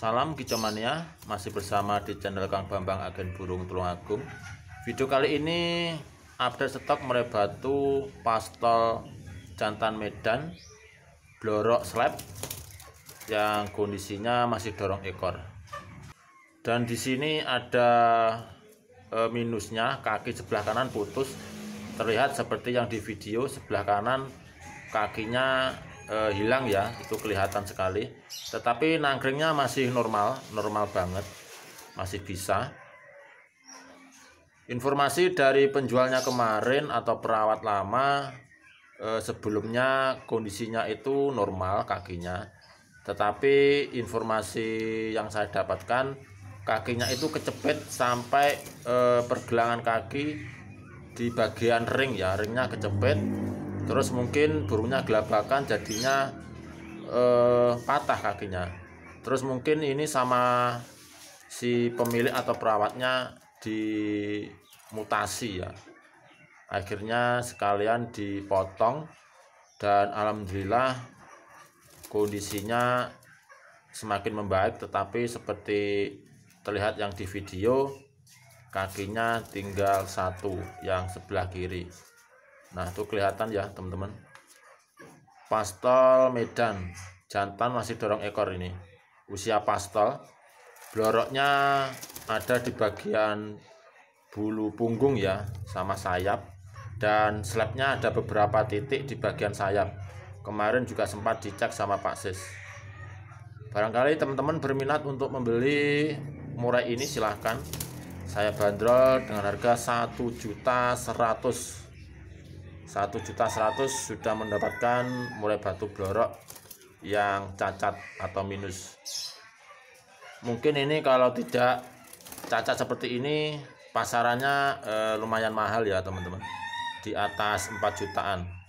Salam kicomania, masih bersama di channel Kang Bambang Agen Burung Tulungagung. Video kali ini update stok murai batu pastol jantan Medan blorok slab yang kondisinya masih dorong ekor. Dan di sini ada e, minusnya kaki sebelah kanan putus terlihat seperti yang di video sebelah kanan kakinya e, hilang ya itu kelihatan sekali tetapi nangkringnya masih normal normal banget masih bisa informasi dari penjualnya kemarin atau perawat lama e, sebelumnya kondisinya itu normal kakinya tetapi informasi yang saya dapatkan kakinya itu kecepet sampai e, pergelangan kaki di bagian ring ya ringnya kecepet terus mungkin burungnya gelabakan jadinya eh, patah kakinya terus mungkin ini sama si pemilik atau perawatnya dimutasi ya akhirnya sekalian dipotong dan alhamdulillah kondisinya semakin membaik tetapi seperti terlihat yang di video kakinya tinggal satu yang sebelah kiri nah tuh kelihatan ya teman-teman pastol Medan jantan masih dorong ekor ini usia pastol bloroknya ada di bagian bulu punggung ya sama sayap dan slabnya ada beberapa titik di bagian sayap kemarin juga sempat dicek sama Pak Sis barangkali teman-teman berminat untuk membeli murai ini silahkan saya bandrol dengan harga 1 juta 100 1 juta 100 sudah mendapatkan mulai batu blorok yang cacat atau minus mungkin ini kalau tidak cacat seperti ini pasarannya eh, lumayan mahal ya teman-teman di atas 4 jutaan